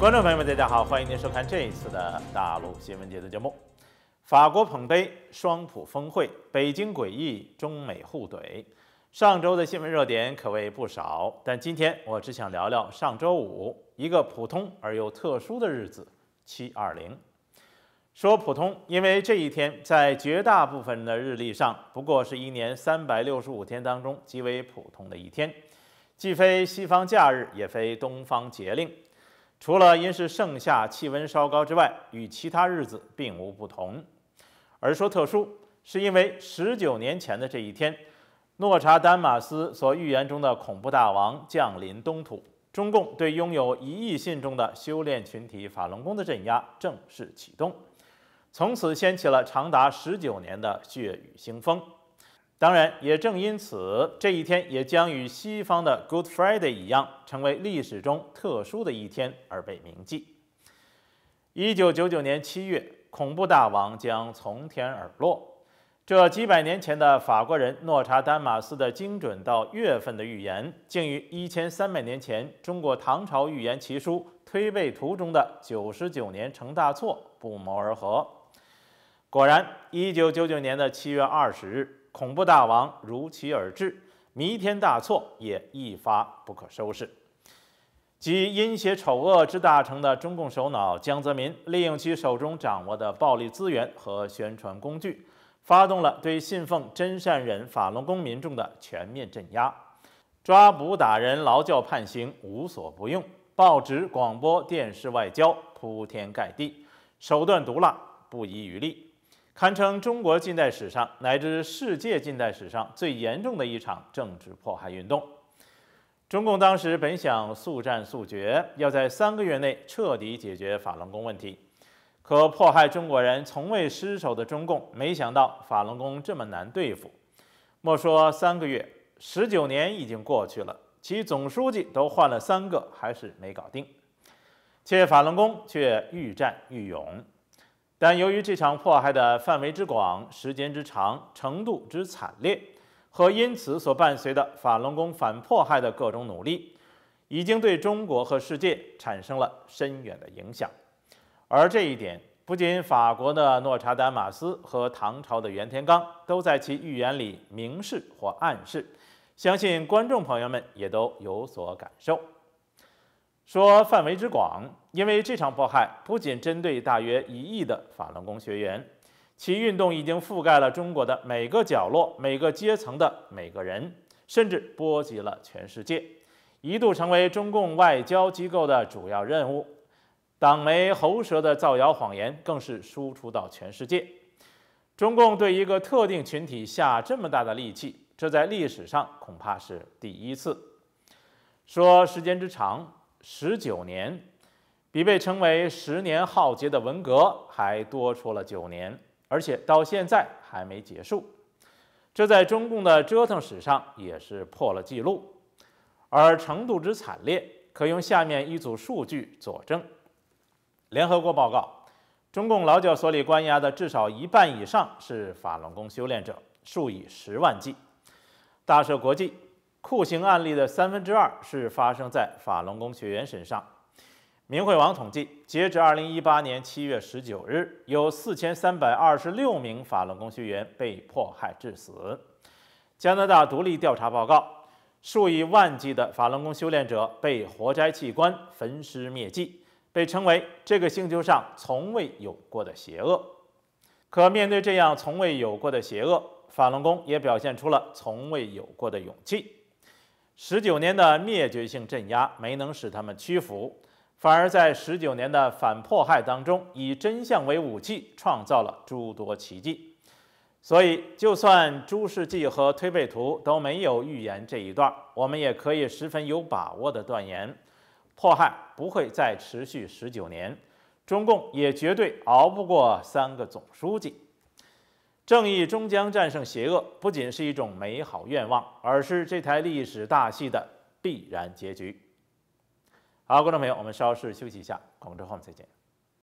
观众朋友们，大家好，欢迎您收看这一次的大陆新闻节的节目。法国捧杯，双普峰会，北京诡异，中美互怼。上周的新闻热点可谓不少，但今天我只想聊聊上周五一个普通而又特殊的日子——七二零。说普通，因为这一天在绝大部分的日历上，不过是一年三百六十五天当中极为普通的一天，既非西方假日，也非东方节令。除了因是盛夏气温稍高之外，与其他日子并无不同。而说特殊，是因为十九年前的这一天，诺查丹马斯所预言中的恐怖大王降临东土，中共对拥有一亿信众的修炼群体法轮功的镇压正式启动，从此掀起了长达十九年的血雨腥风。当然，也正因此，这一天也将与西方的 Good Friday 一样，成为历史中特殊的一天而被铭记。一九九九年七月，恐怖大王将从天而落。这几百年前的法国人诺查丹马斯的精准到月份的预言，竟与一千三百年前中国唐朝预言奇书《推背图》中的“九十九年成大错”不谋而合。果然，一九九九年的七月二十日。恐怖大王如期而至，弥天大错也一发不可收拾。集阴邪丑恶之大成的中共首脑江泽民，利用其手中掌握的暴力资源和宣传工具，发动了对信奉真善忍法轮功民众的全面镇压，抓捕、打人、劳教、判刑，无所不用；报纸、广播、电视、外交，铺天盖地，手段毒辣，不遗余力。堪称中国近代史上乃至世界近代史上最严重的一场政治迫害运动。中共当时本想速战速决，要在三个月内彻底解决法轮功问题，可迫害中国人从未失手的中共，没想到法轮功这么难对付。莫说三个月，十九年已经过去了，其总书记都换了三个，还是没搞定，且法轮功却愈战愈勇。但由于这场迫害的范围之广、时间之长、程度之惨烈，和因此所伴随的法轮功反迫害的各种努力，已经对中国和世界产生了深远的影响。而这一点，不仅法国的诺查丹马斯和唐朝的袁天罡都在其预言里明示或暗示，相信观众朋友们也都有所感受。说范围之广，因为这场迫害不仅针对大约一亿的法轮功学员，其运动已经覆盖了中国的每个角落、每个阶层的每个人，甚至波及了全世界，一度成为中共外交机构的主要任务。党媒喉舌的造谣谎言更是输出到全世界。中共对一个特定群体下这么大的力气，这在历史上恐怕是第一次。说时间之长。十九年，比被称为“十年浩劫”的文革还多出了九年，而且到现在还没结束，这在中共的折腾史上也是破了记录。而程度之惨烈，可用下面一组数据佐证：联合国报告，中共劳教所里关押的至少一半以上是法轮功修炼者，数以十万计。大赦国际。酷刑案例的三分之二是发生在法轮功学员身上。明慧网统计，截至二零一八年七月十九日，有四千三百二十六名法轮功学员被迫害致死。加拿大独立调查报告，数以万计的法轮功修炼者被活摘器官、焚尸灭迹，被称为这个星球上从未有过的邪恶。可面对这样从未有过的邪恶，法轮功也表现出了从未有过的勇气。十九年的灭绝性镇压没能使他们屈服，反而在十九年的反迫害当中，以真相为武器创造了诸多奇迹。所以，就算《朱世纪和《推背图》都没有预言这一段，我们也可以十分有把握的断言，迫害不会再持续十九年，中共也绝对熬不过三个总书记。正义终将战胜邪恶，不仅是一种美好愿望，而是这台历史大戏的必然结局。好，观众朋友，我们稍事休息一下，广州后面再见。